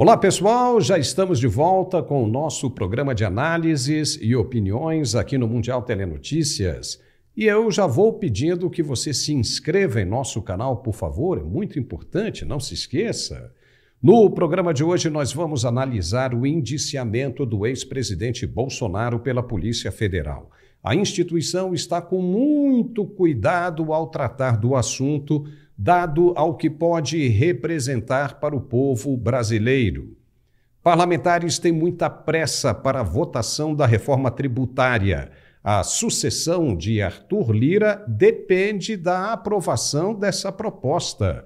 Olá, pessoal! Já estamos de volta com o nosso programa de análises e opiniões aqui no Mundial Telenotícias. E eu já vou pedindo que você se inscreva em nosso canal, por favor, é muito importante, não se esqueça. No programa de hoje, nós vamos analisar o indiciamento do ex-presidente Bolsonaro pela Polícia Federal. A instituição está com muito cuidado ao tratar do assunto dado ao que pode representar para o povo brasileiro. Parlamentares têm muita pressa para a votação da reforma tributária. A sucessão de Arthur Lira depende da aprovação dessa proposta.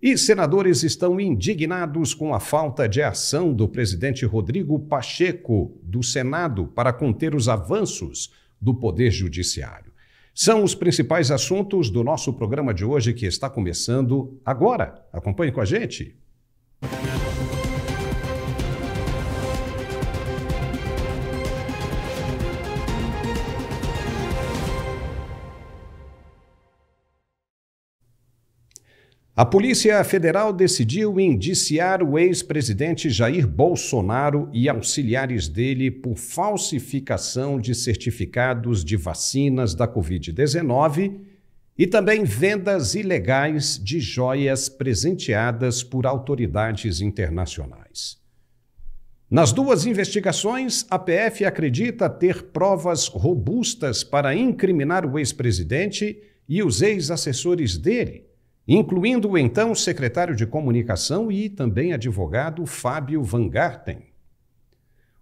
E senadores estão indignados com a falta de ação do presidente Rodrigo Pacheco do Senado para conter os avanços do Poder Judiciário. São os principais assuntos do nosso programa de hoje que está começando agora. Acompanhe com a gente. A Polícia Federal decidiu indiciar o ex-presidente Jair Bolsonaro e auxiliares dele por falsificação de certificados de vacinas da Covid-19 e também vendas ilegais de joias presenteadas por autoridades internacionais. Nas duas investigações, a PF acredita ter provas robustas para incriminar o ex-presidente e os ex-assessores dele incluindo então o secretário de Comunicação e também advogado Fábio Van Garten.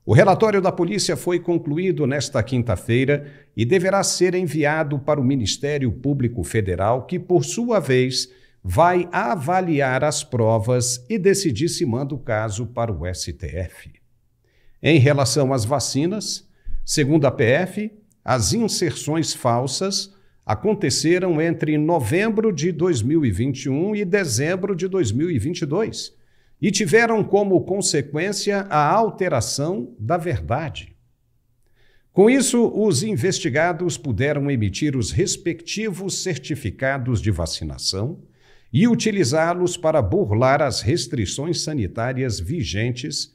O relatório da polícia foi concluído nesta quinta-feira e deverá ser enviado para o Ministério Público Federal, que, por sua vez, vai avaliar as provas e decidir se manda o caso para o STF. Em relação às vacinas, segundo a PF, as inserções falsas aconteceram entre novembro de 2021 e dezembro de 2022 e tiveram como consequência a alteração da verdade. Com isso, os investigados puderam emitir os respectivos certificados de vacinação e utilizá-los para burlar as restrições sanitárias vigentes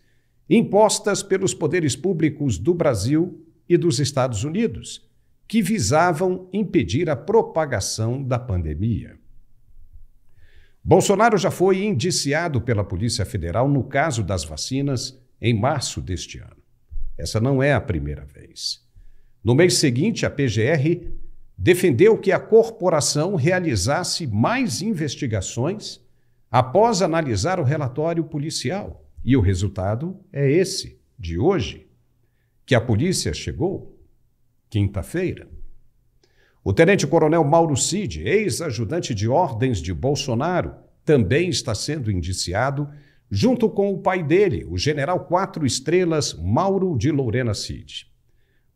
impostas pelos poderes públicos do Brasil e dos Estados Unidos que visavam impedir a propagação da pandemia. Bolsonaro já foi indiciado pela Polícia Federal no caso das vacinas em março deste ano. Essa não é a primeira vez. No mês seguinte, a PGR defendeu que a corporação realizasse mais investigações após analisar o relatório policial. E o resultado é esse, de hoje, que a polícia chegou quinta-feira. O tenente-coronel Mauro Cid, ex-ajudante de ordens de Bolsonaro, também está sendo indiciado, junto com o pai dele, o general quatro estrelas Mauro de Lourena Cid.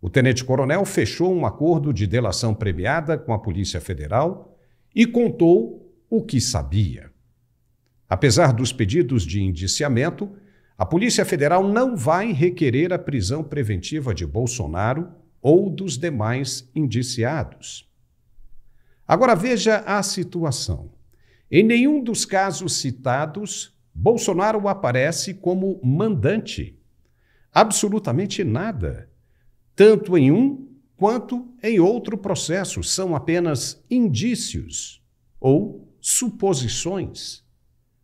O tenente-coronel fechou um acordo de delação premiada com a Polícia Federal e contou o que sabia. Apesar dos pedidos de indiciamento, a Polícia Federal não vai requerer a prisão preventiva de Bolsonaro ou dos demais indiciados. Agora veja a situação. Em nenhum dos casos citados, Bolsonaro aparece como mandante. Absolutamente nada. Tanto em um quanto em outro processo, são apenas indícios ou suposições,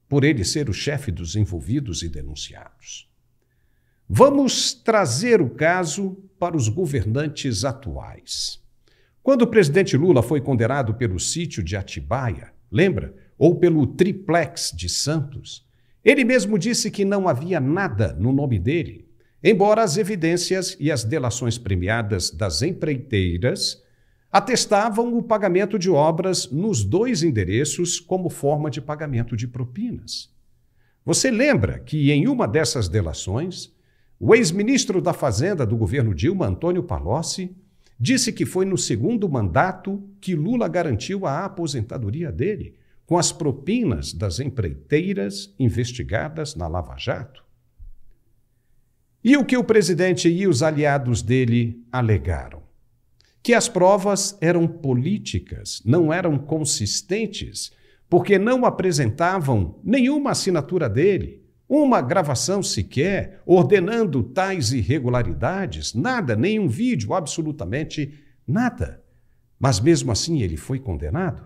por ele ser o chefe dos envolvidos e denunciados. Vamos trazer o caso para os governantes atuais. Quando o presidente Lula foi condenado pelo sítio de Atibaia, lembra? Ou pelo triplex de Santos, ele mesmo disse que não havia nada no nome dele, embora as evidências e as delações premiadas das empreiteiras atestavam o pagamento de obras nos dois endereços como forma de pagamento de propinas. Você lembra que em uma dessas delações, o ex-ministro da Fazenda do governo Dilma, Antônio Palocci, disse que foi no segundo mandato que Lula garantiu a aposentadoria dele, com as propinas das empreiteiras investigadas na Lava Jato. E o que o presidente e os aliados dele alegaram? Que as provas eram políticas, não eram consistentes, porque não apresentavam nenhuma assinatura dele uma gravação sequer ordenando tais irregularidades, nada, nenhum vídeo, absolutamente nada. Mas mesmo assim ele foi condenado.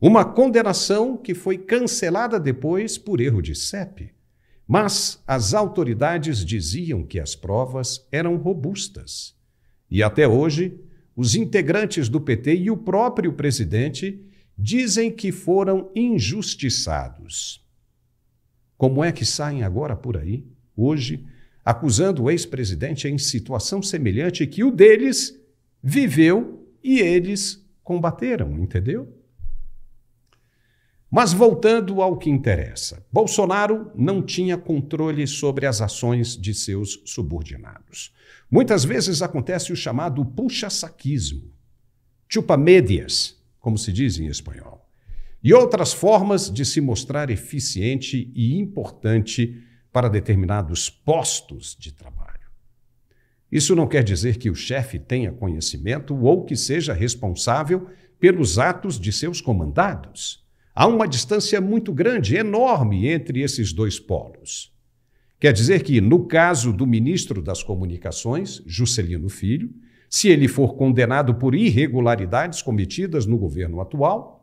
Uma condenação que foi cancelada depois por erro de CEP. Mas as autoridades diziam que as provas eram robustas. E até hoje, os integrantes do PT e o próprio presidente dizem que foram injustiçados como é que saem agora por aí, hoje, acusando o ex-presidente em situação semelhante que o deles viveu e eles combateram, entendeu? Mas voltando ao que interessa, Bolsonaro não tinha controle sobre as ações de seus subordinados. Muitas vezes acontece o chamado puxa-saquismo, chupa-medias, como se diz em espanhol e outras formas de se mostrar eficiente e importante para determinados postos de trabalho. Isso não quer dizer que o chefe tenha conhecimento ou que seja responsável pelos atos de seus comandados. Há uma distância muito grande, enorme, entre esses dois polos. Quer dizer que, no caso do ministro das Comunicações, Juscelino Filho, se ele for condenado por irregularidades cometidas no governo atual,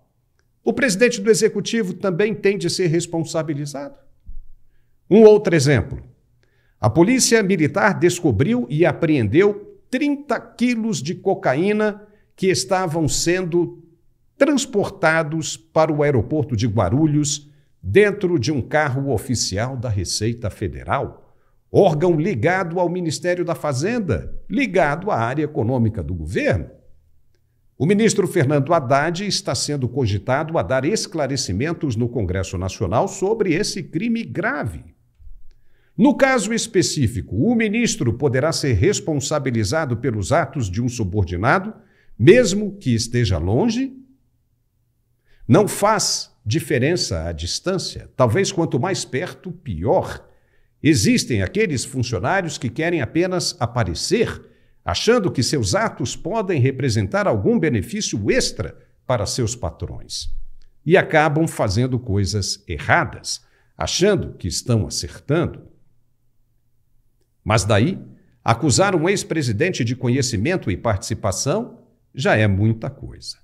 o presidente do executivo também tem de ser responsabilizado. Um outro exemplo. A polícia militar descobriu e apreendeu 30 quilos de cocaína que estavam sendo transportados para o aeroporto de Guarulhos dentro de um carro oficial da Receita Federal, órgão ligado ao Ministério da Fazenda, ligado à área econômica do governo. O ministro Fernando Haddad está sendo cogitado a dar esclarecimentos no Congresso Nacional sobre esse crime grave. No caso específico, o ministro poderá ser responsabilizado pelos atos de um subordinado, mesmo que esteja longe? Não faz diferença a distância, talvez quanto mais perto, pior. Existem aqueles funcionários que querem apenas aparecer achando que seus atos podem representar algum benefício extra para seus patrões. E acabam fazendo coisas erradas, achando que estão acertando. Mas daí, acusar um ex-presidente de conhecimento e participação já é muita coisa.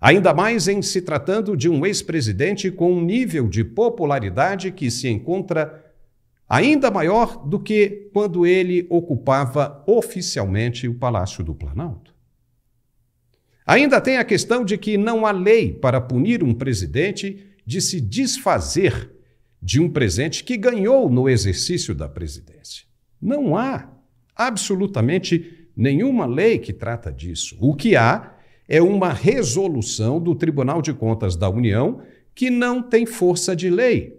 Ainda mais em se tratando de um ex-presidente com um nível de popularidade que se encontra ainda maior do que quando ele ocupava oficialmente o Palácio do Planalto. Ainda tem a questão de que não há lei para punir um presidente de se desfazer de um presente que ganhou no exercício da presidência. Não há absolutamente nenhuma lei que trata disso. O que há é uma resolução do Tribunal de Contas da União que não tem força de lei.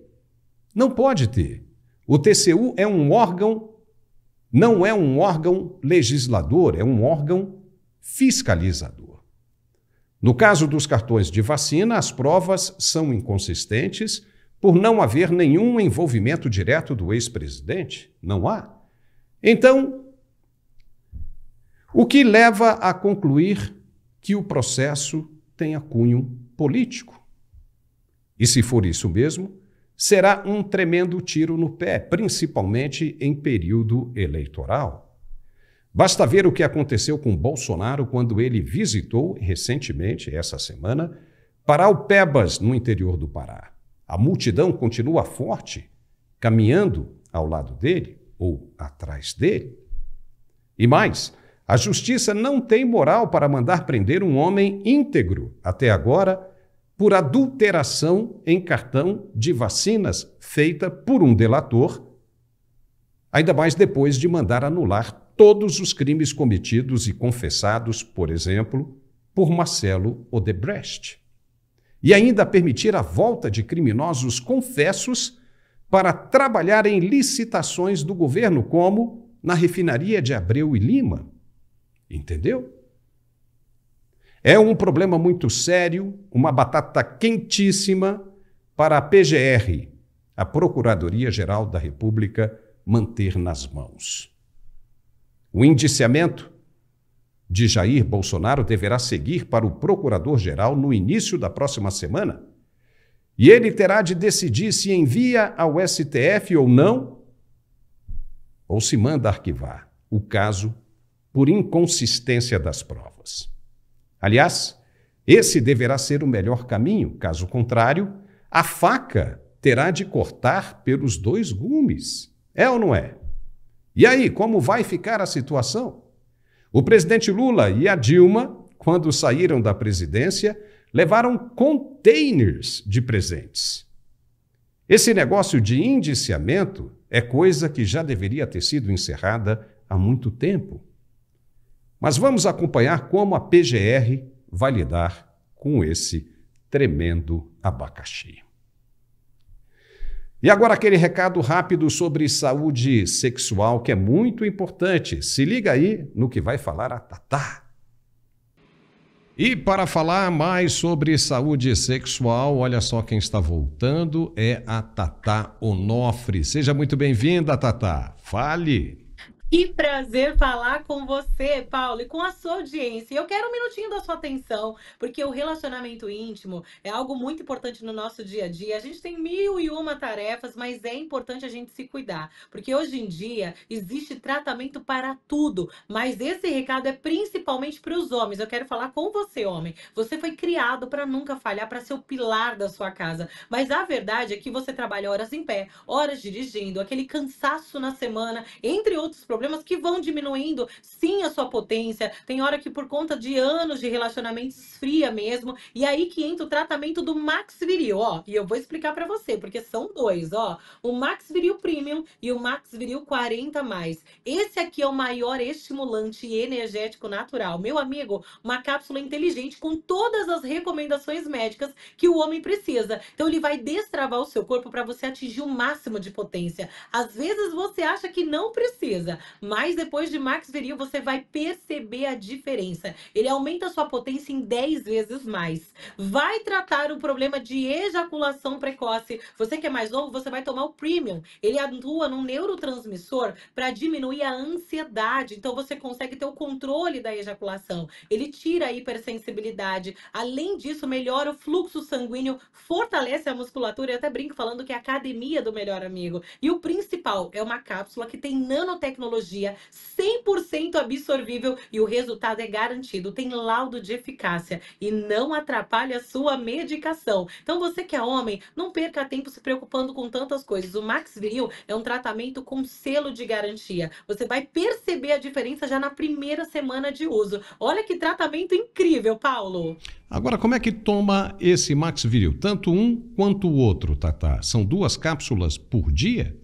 Não pode ter. O TCU é um órgão, não é um órgão legislador, é um órgão fiscalizador. No caso dos cartões de vacina, as provas são inconsistentes por não haver nenhum envolvimento direto do ex-presidente. Não há. Então, o que leva a concluir que o processo tem cunho político? E se for isso mesmo, será um tremendo tiro no pé, principalmente em período eleitoral. Basta ver o que aconteceu com Bolsonaro quando ele visitou recentemente, essa semana, Paraupebas, no interior do Pará. A multidão continua forte, caminhando ao lado dele ou atrás dele. E mais, a justiça não tem moral para mandar prender um homem íntegro, até agora por adulteração em cartão de vacinas feita por um delator, ainda mais depois de mandar anular todos os crimes cometidos e confessados, por exemplo, por Marcelo Odebrecht. E ainda permitir a volta de criminosos confessos para trabalhar em licitações do governo, como na refinaria de Abreu e Lima. Entendeu? É um problema muito sério, uma batata quentíssima para a PGR, a Procuradoria-Geral da República, manter nas mãos. O indiciamento de Jair Bolsonaro deverá seguir para o Procurador-Geral no início da próxima semana. E ele terá de decidir se envia ao STF ou não, ou se manda arquivar o caso por inconsistência das provas. Aliás, esse deverá ser o melhor caminho, caso contrário, a faca terá de cortar pelos dois gumes. É ou não é? E aí, como vai ficar a situação? O presidente Lula e a Dilma, quando saíram da presidência, levaram containers de presentes. Esse negócio de indiciamento é coisa que já deveria ter sido encerrada há muito tempo. Mas vamos acompanhar como a PGR vai lidar com esse tremendo abacaxi. E agora aquele recado rápido sobre saúde sexual que é muito importante. Se liga aí no que vai falar a Tatá. E para falar mais sobre saúde sexual, olha só quem está voltando é a Tatá Onofre. Seja muito bem-vinda, Tatá. Fale. Que prazer falar com você, Paulo, e com a sua audiência. Eu quero um minutinho da sua atenção, porque o relacionamento íntimo é algo muito importante no nosso dia a dia. A gente tem mil e uma tarefas, mas é importante a gente se cuidar, porque hoje em dia existe tratamento para tudo. Mas esse recado é principalmente para os homens. Eu quero falar com você, homem. Você foi criado para nunca falhar, para ser o pilar da sua casa. Mas a verdade é que você trabalha horas em pé, horas dirigindo, aquele cansaço na semana, entre outros problemas problemas que vão diminuindo, sim, a sua potência. Tem hora que, por conta de anos de relacionamento, esfria mesmo. E aí que entra o tratamento do Max Viril, ó. E eu vou explicar para você, porque são dois, ó. O Max Viril Premium e o Max Viril 40 mais. Esse aqui é o maior estimulante energético natural. Meu amigo, uma cápsula inteligente com todas as recomendações médicas que o homem precisa. Então ele vai destravar o seu corpo para você atingir o máximo de potência. Às vezes você acha que não precisa, mas depois de max viril você vai perceber a diferença. Ele aumenta a sua potência em 10 vezes mais. Vai tratar o problema de ejaculação precoce. Você que é mais novo, você vai tomar o premium. Ele atua num neurotransmissor para diminuir a ansiedade. Então você consegue ter o controle da ejaculação. Ele tira a hipersensibilidade. Além disso, melhora o fluxo sanguíneo, fortalece a musculatura. Eu até brinco falando que é a academia do melhor amigo. E o principal é uma cápsula que tem nanotecnologia tecnologia 100% absorvível e o resultado é garantido. Tem laudo de eficácia e não atrapalha a sua medicação. Então, você que é homem, não perca tempo se preocupando com tantas coisas. O Max Viril é um tratamento com selo de garantia. Você vai perceber a diferença já na primeira semana de uso. Olha que tratamento incrível, Paulo. Agora, como é que toma esse Max Viril? Tanto um quanto o outro, Tata? São duas cápsulas por dia?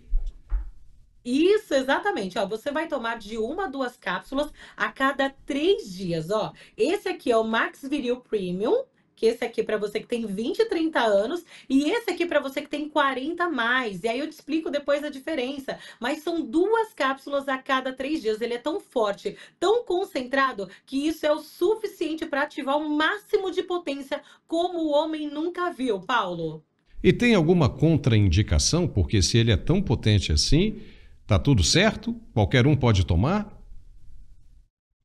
Isso, exatamente. Ó, você vai tomar de uma a duas cápsulas a cada três dias. Ó, esse aqui é o Max Viril Premium. Que esse aqui é para você que tem 20, 30 anos e esse aqui é para você que tem 40 mais. E aí eu te explico depois a diferença. Mas são duas cápsulas a cada três dias. Ele é tão forte, tão concentrado, que isso é o suficiente para ativar o máximo de potência como o homem nunca viu, Paulo. E tem alguma contraindicação? Porque se ele é tão potente assim, Tá tudo certo? Qualquer um pode tomar?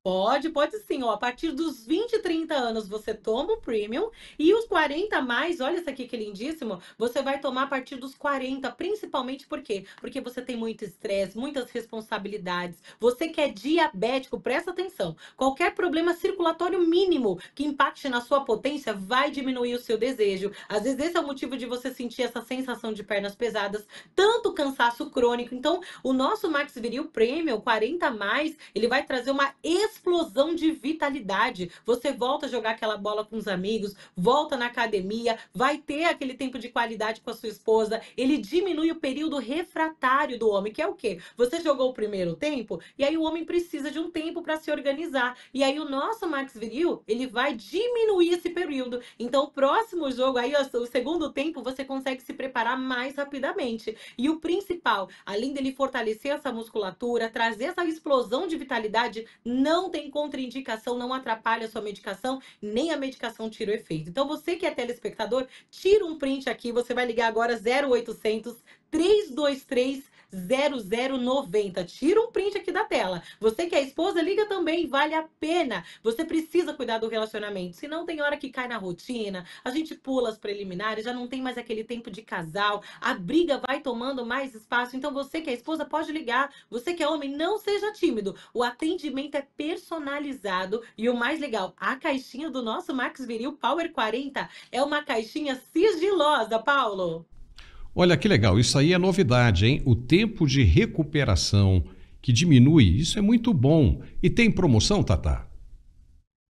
Pode, pode sim. Ó, a partir dos 20, 30 anos você toma o premium e os 40 mais, olha isso aqui que lindíssimo, você vai tomar a partir dos 40, principalmente por quê? Porque você tem muito estresse, muitas responsabilidades. Você que é diabético, presta atenção. Qualquer problema circulatório mínimo que impacte na sua potência vai diminuir o seu desejo. Às vezes esse é o motivo de você sentir essa sensação de pernas pesadas, tanto cansaço crônico. Então, o nosso Max Viril Premium 40 mais, ele vai trazer uma explosão de vitalidade. Você volta a jogar aquela bola com os amigos, volta na academia, vai ter aquele tempo de qualidade com a sua esposa. Ele diminui o período refratário do homem, que é o quê? Você jogou o primeiro tempo e aí o homem precisa de um tempo para se organizar. E aí o nosso Max Viril, ele vai diminuir esse período. Então o próximo jogo aí, o segundo tempo, você consegue se preparar mais rapidamente. E o principal, além dele fortalecer essa musculatura, trazer essa explosão de vitalidade, não não tem contraindicação, não atrapalha a sua medicação, nem a medicação tira o efeito. Então, você que é telespectador, tira um print aqui, você vai ligar agora 0800 323 0090. Tira um print aqui da tela. Você que é esposa, liga também, vale a pena. Você precisa cuidar do relacionamento. Senão tem hora que cai na rotina, a gente pula as preliminares, já não tem mais aquele tempo de casal, a briga vai tomando mais espaço. Então você que é esposa, pode ligar. Você que é homem, não seja tímido. O atendimento é personalizado e o mais legal, a caixinha do nosso Max Viril Power 40 é uma caixinha sigilosa, Paulo. Olha que legal, isso aí é novidade, hein? O tempo de recuperação que diminui, isso é muito bom. E tem promoção, tata.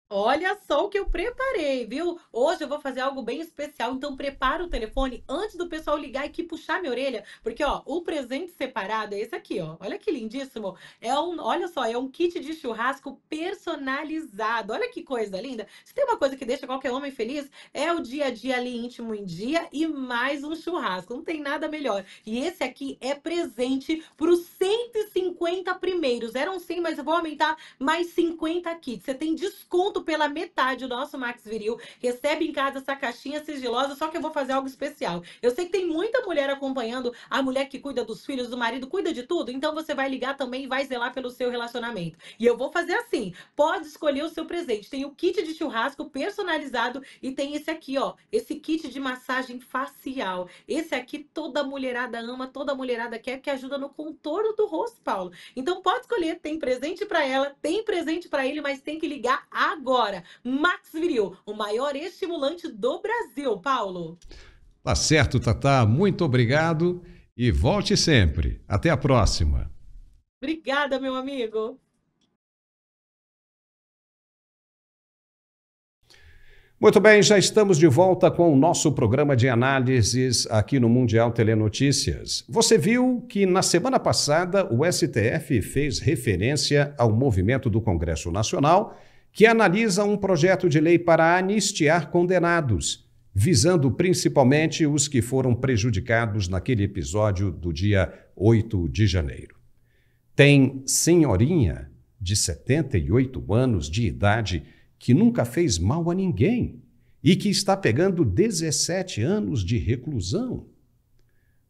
Olha só o que eu preparei, viu? Hoje eu vou fazer algo bem especial, então prepara o telefone antes do pessoal ligar e que puxar minha orelha, porque ó, o presente separado é esse aqui, ó. Olha que lindíssimo. É um, olha só, é um kit de churrasco personalizado. Olha que coisa linda. Se tem uma coisa que deixa qualquer homem feliz, é o dia a dia ali íntimo em dia e mais um churrasco. Não tem nada melhor. E esse aqui é presente para os 150 primeiros. Eram 100, mas eu vou aumentar mais 50 kits. Você tem desconto pela metade. O nosso Max Viril recebe em casa essa caixinha sigilosa, só que eu vou fazer algo especial. Eu sei que tem muita mulher acompanhando, a mulher que cuida dos filhos, do marido, cuida de tudo, então você vai ligar também e vai zelar pelo seu relacionamento. E eu vou fazer assim, pode escolher o seu presente. Tem o kit de churrasco personalizado e tem esse aqui, ó, esse kit de massagem facial. Esse aqui toda mulherada ama, toda mulherada quer, que ajuda no contorno do rosto, Paulo. Então pode escolher, tem presente para ela, tem presente para ele, mas tem que ligar agora agora. Max Viril, o maior estimulante do Brasil, Paulo. Tá certo, Tatá. Muito obrigado e volte sempre. Até a próxima. Obrigada, meu amigo. Muito bem, já estamos de volta com o nosso programa de análises aqui no Mundial Telenotícias. Você viu que na semana passada o STF fez referência ao movimento do Congresso Nacional que analisa um projeto de lei para anistiar condenados, visando principalmente os que foram prejudicados naquele episódio do dia 8 de janeiro. Tem senhorinha de 78 anos de idade que nunca fez mal a ninguém e que está pegando 17 anos de reclusão.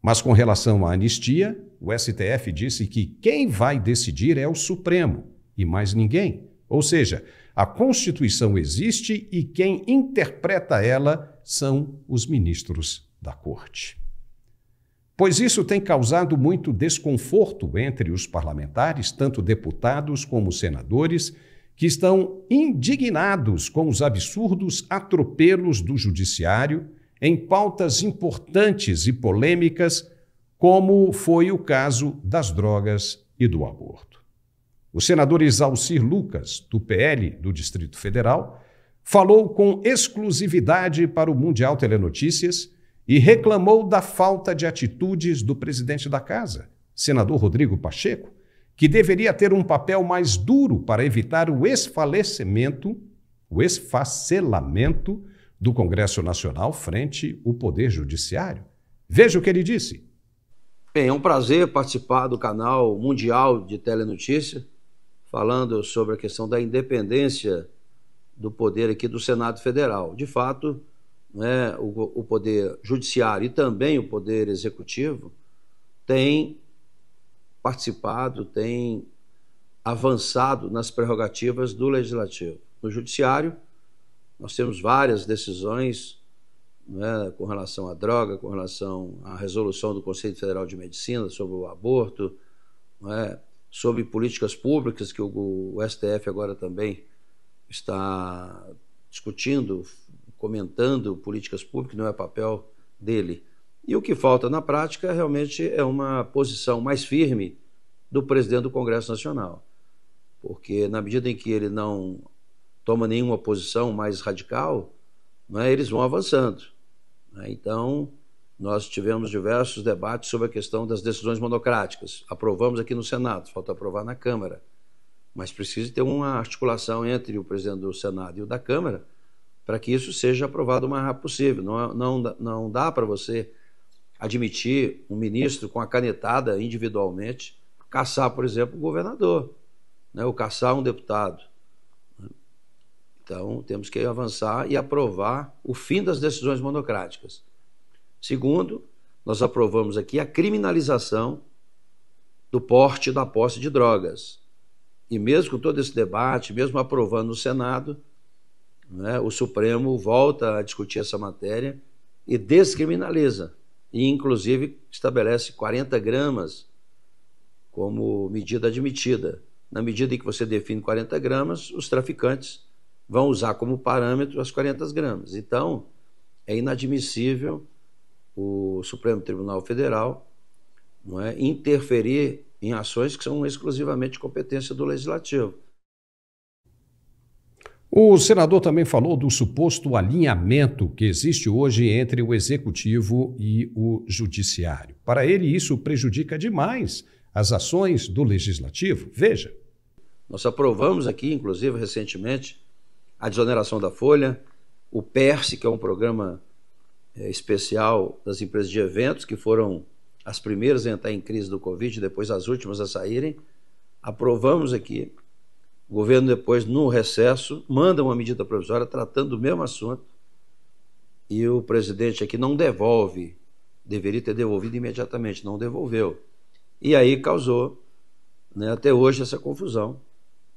Mas com relação à anistia, o STF disse que quem vai decidir é o Supremo e mais ninguém. Ou seja, a Constituição existe e quem interpreta ela são os ministros da Corte. Pois isso tem causado muito desconforto entre os parlamentares, tanto deputados como senadores, que estão indignados com os absurdos atropelos do Judiciário em pautas importantes e polêmicas, como foi o caso das drogas e do aborto. O senador Isalcir Lucas, do PL do Distrito Federal, falou com exclusividade para o Mundial Telenotícias e reclamou da falta de atitudes do presidente da casa, senador Rodrigo Pacheco, que deveria ter um papel mais duro para evitar o esfalecimento, o esfacelamento do Congresso Nacional frente ao Poder Judiciário. Veja o que ele disse. Bem, é um prazer participar do canal Mundial de Telenotícias falando sobre a questão da independência do poder aqui do Senado Federal. De fato, né, o, o poder judiciário e também o poder executivo têm participado, têm avançado nas prerrogativas do legislativo. No judiciário, nós temos várias decisões né, com relação à droga, com relação à resolução do Conselho Federal de Medicina sobre o aborto, né, sobre políticas públicas que o, o STF agora também está discutindo, comentando políticas públicas, não é papel dele. E o que falta na prática realmente é uma posição mais firme do presidente do Congresso Nacional. Porque na medida em que ele não toma nenhuma posição mais radical, né, eles vão avançando. Né? Então, nós tivemos diversos debates sobre a questão das decisões monocráticas. Aprovamos aqui no Senado, falta aprovar na Câmara. Mas precisa ter uma articulação entre o presidente do Senado e o da Câmara para que isso seja aprovado o mais rápido possível. Não, é, não, não dá para você admitir um ministro com a canetada individualmente caçar, por exemplo, o governador, né? ou caçar um deputado. Então, temos que avançar e aprovar o fim das decisões monocráticas. Segundo, nós aprovamos aqui a criminalização do porte da posse de drogas. E mesmo com todo esse debate, mesmo aprovando no Senado, né, o Supremo volta a discutir essa matéria e descriminaliza. E, inclusive, estabelece 40 gramas como medida admitida. Na medida em que você define 40 gramas, os traficantes vão usar como parâmetro as 40 gramas. Então, é inadmissível o Supremo Tribunal Federal não é, interferir em ações que são exclusivamente competência do Legislativo. O senador também falou do suposto alinhamento que existe hoje entre o executivo e o judiciário. Para ele, isso prejudica demais as ações do legislativo. Veja. Nós aprovamos aqui, inclusive recentemente, a desoneração da Folha, o PERSE, que é um programa é, especial das empresas de eventos, que foram as primeiras a entrar em crise do Covid, depois as últimas a saírem. Aprovamos aqui. O governo, depois, no recesso, manda uma medida provisória tratando do mesmo assunto. E o presidente aqui não devolve. Deveria ter devolvido imediatamente, não devolveu. E aí causou né, até hoje essa confusão.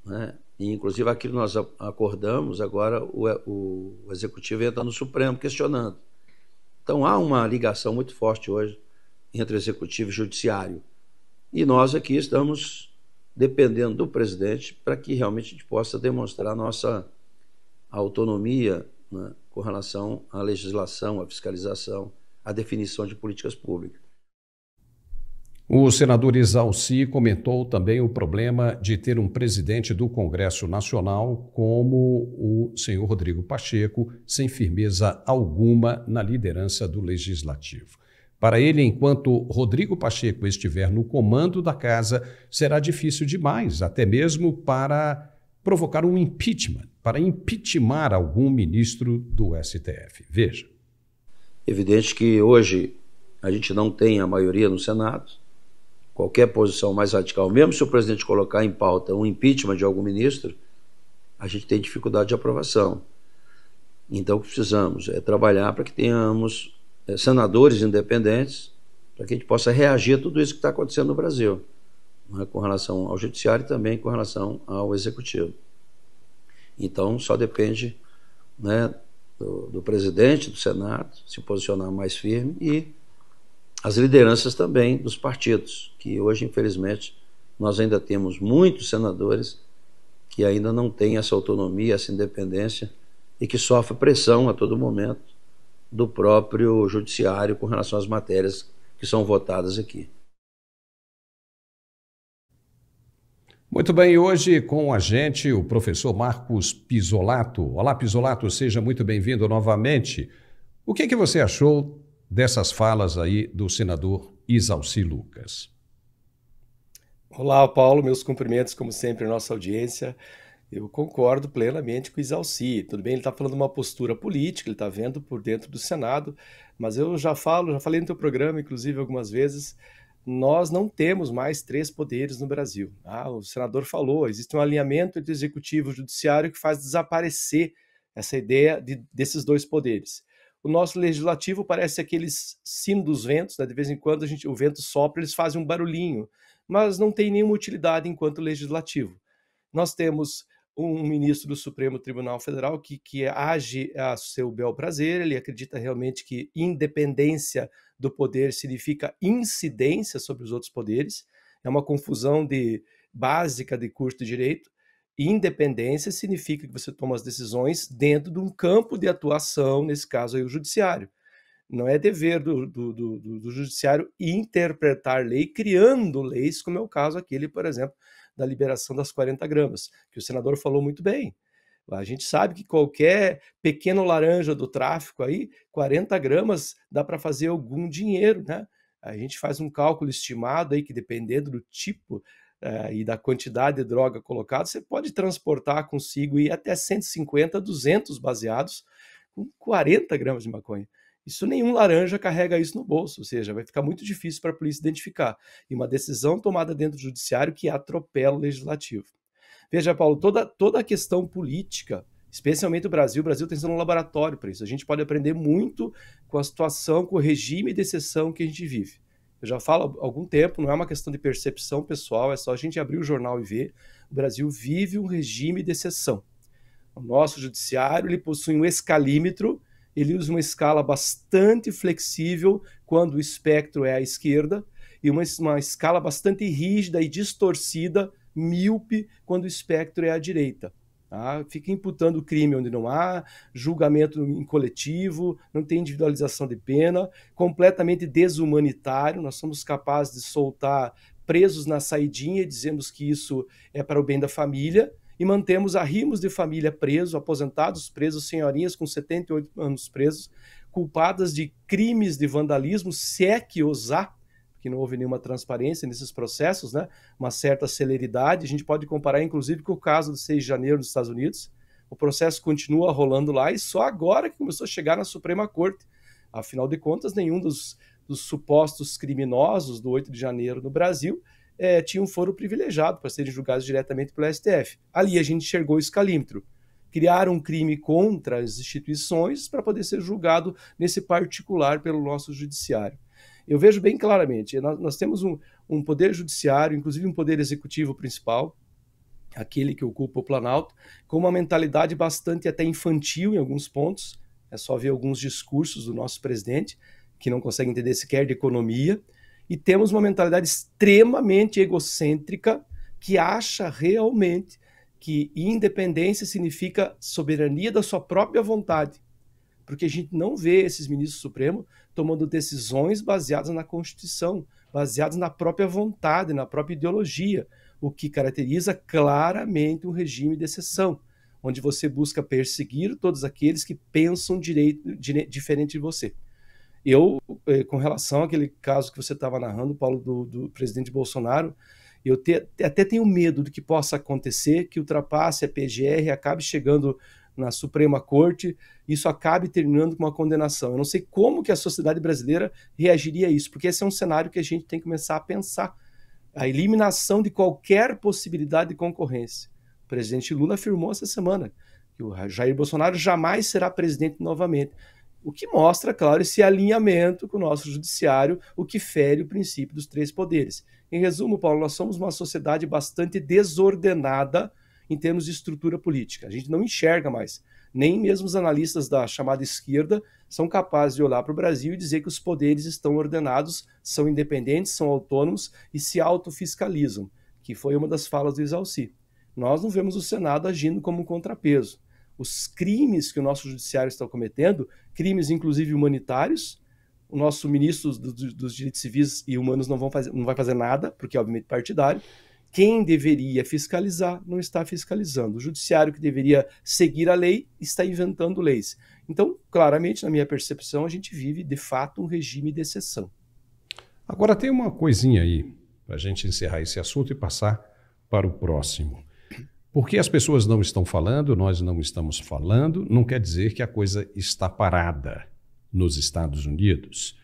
Né? E, inclusive, aquilo nós acordamos, agora o, o, é, o executivo entra no Supremo questionando. Então há uma ligação muito forte hoje entre executivo e judiciário. E nós aqui estamos dependendo do presidente para que realmente a gente possa demonstrar nossa autonomia né, com relação à legislação, à fiscalização, à definição de políticas públicas. O senador Isalci comentou também o problema de ter um presidente do Congresso Nacional como o senhor Rodrigo Pacheco, sem firmeza alguma na liderança do Legislativo. Para ele, enquanto Rodrigo Pacheco estiver no comando da casa, será difícil demais, até mesmo para provocar um impeachment, para impeachmentar algum ministro do STF. Veja. Evidente que hoje a gente não tem a maioria no Senado, qualquer posição mais radical, mesmo se o presidente colocar em pauta um impeachment de algum ministro, a gente tem dificuldade de aprovação. Então, o que precisamos é trabalhar para que tenhamos eh, senadores independentes, para que a gente possa reagir a tudo isso que está acontecendo no Brasil, né, com relação ao judiciário e também com relação ao executivo. Então, só depende né, do, do presidente do Senado se posicionar mais firme e as lideranças também dos partidos, que hoje, infelizmente, nós ainda temos muitos senadores que ainda não têm essa autonomia, essa independência e que sofrem pressão a todo momento do próprio judiciário com relação às matérias que são votadas aqui. Muito bem, hoje com a gente o professor Marcos Pisolato. Olá, Pisolato, seja muito bem-vindo novamente. O que, é que você achou dessas falas aí do senador Isalci Lucas. Olá, Paulo, meus cumprimentos, como sempre, à nossa audiência. Eu concordo plenamente com o Isalci. Tudo bem, ele está falando de uma postura política, ele está vendo por dentro do Senado, mas eu já falo, já falei no teu programa, inclusive, algumas vezes, nós não temos mais três poderes no Brasil. Ah, o senador falou, existe um alinhamento entre o executivo e o judiciário que faz desaparecer essa ideia de, desses dois poderes o nosso legislativo parece aqueles sino dos ventos, né? de vez em quando a gente, o vento sopra, eles fazem um barulhinho, mas não tem nenhuma utilidade enquanto legislativo. Nós temos um ministro do Supremo Tribunal Federal que, que age a seu bel prazer, ele acredita realmente que independência do poder significa incidência sobre os outros poderes, é uma confusão de básica de curso de direito, independência significa que você toma as decisões dentro de um campo de atuação, nesse caso aí o judiciário. Não é dever do, do, do, do judiciário interpretar lei criando leis, como é o caso aquele, por exemplo, da liberação das 40 gramas, que o senador falou muito bem. A gente sabe que qualquer pequeno laranja do tráfico aí, 40 gramas dá para fazer algum dinheiro, né? A gente faz um cálculo estimado aí que dependendo do tipo é, e da quantidade de droga colocada, você pode transportar consigo e até 150, 200 baseados com 40 gramas de maconha. Isso nenhum laranja carrega isso no bolso, ou seja, vai ficar muito difícil para a polícia identificar. E uma decisão tomada dentro do judiciário que atropela o legislativo. Veja, Paulo, toda, toda a questão política, especialmente o Brasil, o Brasil tem sido um laboratório para isso. A gente pode aprender muito com a situação, com o regime de exceção que a gente vive. Eu já falo há algum tempo, não é uma questão de percepção pessoal, é só a gente abrir o jornal e ver. O Brasil vive um regime de exceção. O nosso judiciário ele possui um escalímetro, ele usa uma escala bastante flexível quando o espectro é à esquerda e uma, uma escala bastante rígida e distorcida, míope, quando o espectro é à direita. Tá? Fica imputando crime onde não há, julgamento em coletivo, não tem individualização de pena, completamente desumanitário. Nós somos capazes de soltar presos na saidinha, dizemos que isso é para o bem da família, e mantemos arrimos de família preso, aposentados presos, senhorinhas com 78 anos presos, culpadas de crimes de vandalismo, se é que ousar que não houve nenhuma transparência nesses processos, né? uma certa celeridade. A gente pode comparar, inclusive, com o caso do 6 de janeiro nos Estados Unidos. O processo continua rolando lá e só agora que começou a chegar na Suprema Corte. Afinal de contas, nenhum dos, dos supostos criminosos do 8 de janeiro no Brasil é, tinha um foro privilegiado para serem julgados diretamente pelo STF. Ali a gente enxergou o escalímetro. Criar um crime contra as instituições para poder ser julgado nesse particular pelo nosso judiciário. Eu vejo bem claramente, nós, nós temos um, um poder judiciário, inclusive um poder executivo principal, aquele que ocupa o Planalto, com uma mentalidade bastante até infantil em alguns pontos. É só ver alguns discursos do nosso presidente, que não consegue entender sequer de economia. E temos uma mentalidade extremamente egocêntrica que acha realmente que independência significa soberania da sua própria vontade. Porque a gente não vê esses ministros supremos tomando decisões baseadas na Constituição, baseadas na própria vontade, na própria ideologia, o que caracteriza claramente um regime de exceção, onde você busca perseguir todos aqueles que pensam direito, diferente de você. Eu, eh, com relação àquele caso que você estava narrando, Paulo, do, do presidente Bolsonaro, eu te, até tenho medo do que possa acontecer, que ultrapasse a PGR, acabe chegando na Suprema Corte, isso acabe terminando com uma condenação. Eu não sei como que a sociedade brasileira reagiria a isso, porque esse é um cenário que a gente tem que começar a pensar. A eliminação de qualquer possibilidade de concorrência. O presidente Lula afirmou essa semana que o Jair Bolsonaro jamais será presidente novamente. O que mostra, claro, esse alinhamento com o nosso judiciário, o que fere o princípio dos três poderes. Em resumo, Paulo, nós somos uma sociedade bastante desordenada em termos de estrutura política. A gente não enxerga mais. Nem mesmo os analistas da chamada esquerda são capazes de olhar para o Brasil e dizer que os poderes estão ordenados, são independentes, são autônomos e se autofiscalizam, que foi uma das falas do Isalci. Nós não vemos o Senado agindo como um contrapeso. Os crimes que o nosso judiciário está cometendo, crimes inclusive humanitários, o nosso ministro dos, dos direitos civis e humanos não, vão fazer, não vai fazer nada, porque é obviamente partidário, quem deveria fiscalizar não está fiscalizando. O judiciário que deveria seguir a lei está inventando leis. Então, claramente, na minha percepção, a gente vive de fato um regime de exceção. Agora tem uma coisinha aí para a gente encerrar esse assunto e passar para o próximo. Porque as pessoas não estão falando, nós não estamos falando, não quer dizer que a coisa está parada nos Estados Unidos.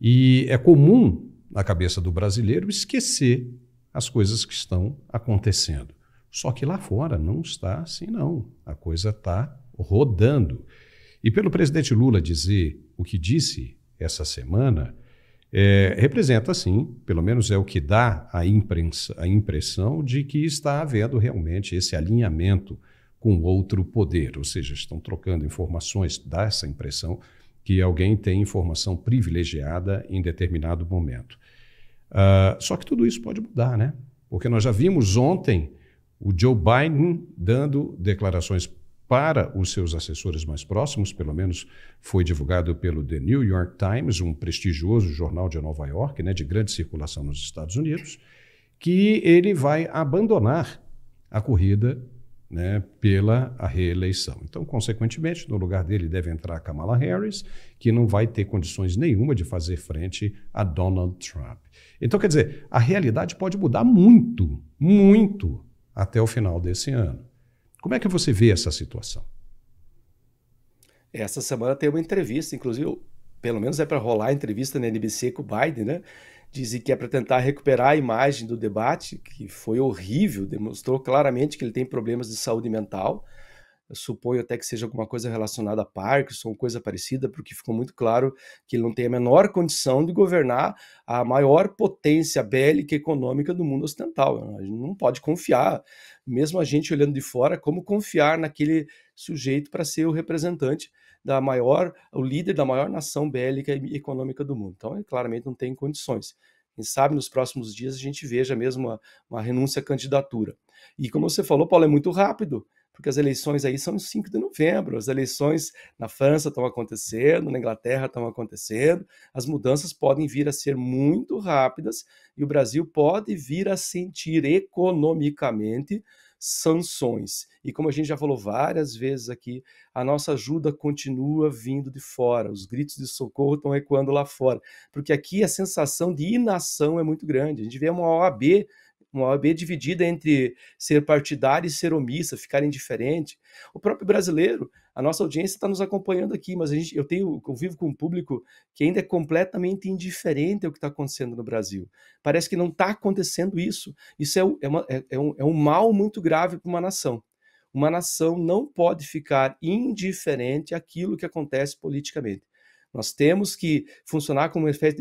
E é comum na cabeça do brasileiro esquecer as coisas que estão acontecendo. Só que lá fora não está assim, não. A coisa está rodando. E pelo presidente Lula dizer o que disse essa semana, é, representa, sim, pelo menos é o que dá a, imprensa, a impressão de que está havendo realmente esse alinhamento com outro poder, ou seja, estão trocando informações, dá essa impressão que alguém tem informação privilegiada em determinado momento. Uh, só que tudo isso pode mudar, né? Porque nós já vimos ontem o Joe Biden dando declarações para os seus assessores mais próximos, pelo menos foi divulgado pelo The New York Times, um prestigioso jornal de Nova York, né, de grande circulação nos Estados Unidos, que ele vai abandonar a corrida né, pela reeleição. Então, consequentemente, no lugar dele deve entrar Kamala Harris, que não vai ter condições nenhuma de fazer frente a Donald Trump. Então, quer dizer, a realidade pode mudar muito, muito até o final desse ano. Como é que você vê essa situação? Essa semana tem uma entrevista, inclusive, pelo menos é para rolar a entrevista na NBC com o Biden, né? Dizem que é para tentar recuperar a imagem do debate, que foi horrível, demonstrou claramente que ele tem problemas de saúde mental. Eu suponho até que seja alguma coisa relacionada a Parkinson, coisa parecida, porque ficou muito claro que ele não tem a menor condição de governar a maior potência bélica e econômica do mundo ocidental. A gente não pode confiar, mesmo a gente olhando de fora, como confiar naquele sujeito para ser o representante da maior, o líder da maior nação bélica e econômica do mundo. Então, ele claramente não tem condições. Quem sabe nos próximos dias a gente veja mesmo uma, uma renúncia à candidatura. E como você falou, Paulo, é muito rápido porque as eleições aí são 5 de novembro, as eleições na França estão acontecendo, na Inglaterra estão acontecendo, as mudanças podem vir a ser muito rápidas e o Brasil pode vir a sentir economicamente sanções. E como a gente já falou várias vezes aqui, a nossa ajuda continua vindo de fora, os gritos de socorro estão ecoando lá fora, porque aqui a sensação de inação é muito grande. A gente vê uma OAB uma OAB dividida entre ser partidária e ser omissa, ficar indiferente. O próprio brasileiro, a nossa audiência está nos acompanhando aqui, mas a gente, eu tenho, convivo com um público que ainda é completamente indiferente ao que está acontecendo no Brasil. Parece que não está acontecendo isso. Isso é, é, uma, é, é, um, é um mal muito grave para uma nação. Uma nação não pode ficar indiferente àquilo que acontece politicamente. Nós temos que funcionar como um efeito,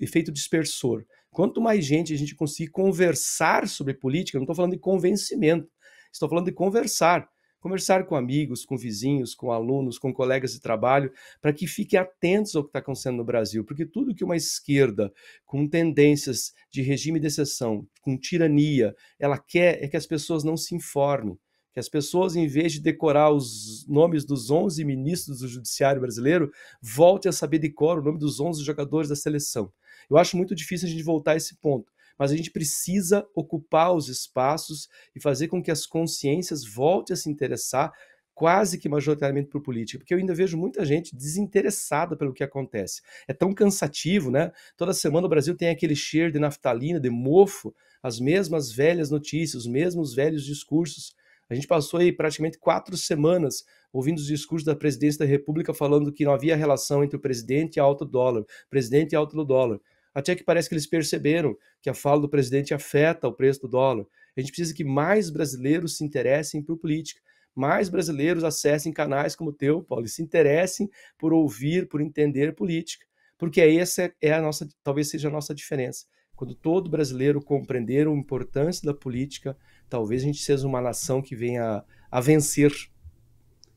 efeito dispersor. Quanto mais gente a gente conseguir conversar sobre política, não estou falando de convencimento, estou falando de conversar. Conversar com amigos, com vizinhos, com alunos, com colegas de trabalho, para que fiquem atentos ao que está acontecendo no Brasil, porque tudo que uma esquerda com tendências de regime de exceção, com tirania, ela quer é que as pessoas não se informem que as pessoas, em vez de decorar os nomes dos 11 ministros do Judiciário brasileiro, voltem a saber decorar o nome dos 11 jogadores da seleção. Eu acho muito difícil a gente voltar a esse ponto, mas a gente precisa ocupar os espaços e fazer com que as consciências voltem a se interessar quase que majoritariamente por política, porque eu ainda vejo muita gente desinteressada pelo que acontece. É tão cansativo, né? Toda semana o Brasil tem aquele cheiro de naftalina, de mofo, as mesmas velhas notícias, os mesmos velhos discursos. A gente passou aí praticamente quatro semanas ouvindo os discursos da presidência da República falando que não havia relação entre o presidente e alto dólar, presidente e alto dólar. Até que parece que eles perceberam que a fala do presidente afeta o preço do dólar. A gente precisa que mais brasileiros se interessem por política, mais brasileiros acessem canais como o teu, Paulo, e se interessem por ouvir, por entender política, porque é essa é a nossa, talvez seja a nossa diferença. Quando todo brasileiro compreender a importância da política, talvez a gente seja uma nação que venha a vencer